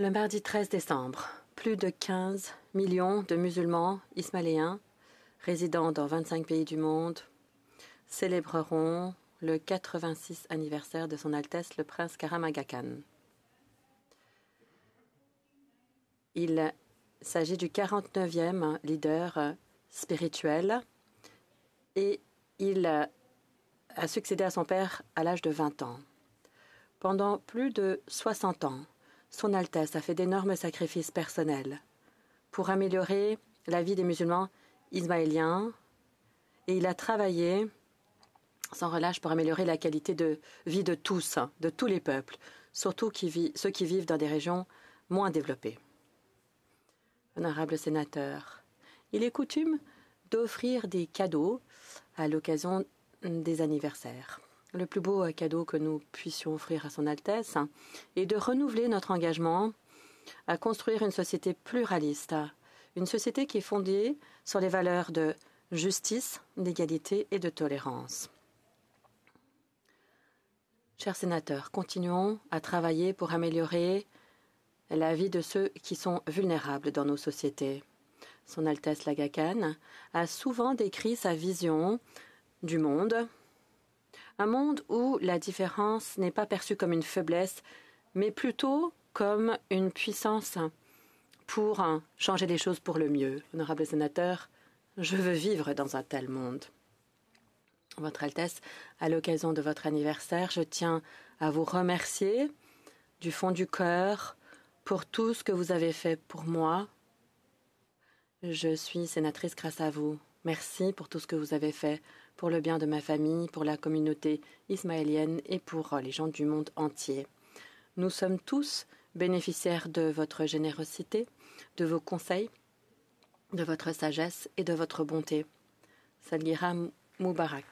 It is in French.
Le mardi 13 décembre, plus de 15 millions de musulmans ismaéliens résidant dans 25 pays du monde célébreront le 86 anniversaire de Son Altesse le Prince Karamagakan. Khan. Il s'agit du 49e leader spirituel et il a succédé à son père à l'âge de 20 ans. Pendant plus de 60 ans, son Altesse a fait d'énormes sacrifices personnels pour améliorer la vie des musulmans ismaéliens et il a travaillé sans relâche pour améliorer la qualité de vie de tous, hein, de tous les peuples, surtout ceux qui vivent dans des régions moins développées. Honorable sénateur, il est coutume d'offrir des cadeaux à l'occasion des anniversaires le plus beau euh, cadeau que nous puissions offrir à Son Altesse est de renouveler notre engagement à construire une société pluraliste, une société qui est fondée sur les valeurs de justice, d'égalité et de tolérance. Chers sénateurs, continuons à travailler pour améliorer la vie de ceux qui sont vulnérables dans nos sociétés. Son Altesse Lagacan a souvent décrit sa vision du monde un monde où la différence n'est pas perçue comme une faiblesse, mais plutôt comme une puissance pour changer les choses pour le mieux. Honorable sénateur, je veux vivre dans un tel monde. Votre Altesse, à l'occasion de votre anniversaire, je tiens à vous remercier du fond du cœur pour tout ce que vous avez fait pour moi. Je suis sénatrice grâce à vous. Merci pour tout ce que vous avez fait, pour le bien de ma famille, pour la communauté ismaélienne et pour euh, les gens du monde entier. Nous sommes tous bénéficiaires de votre générosité, de vos conseils, de votre sagesse et de votre bonté. Salgira Moubarak.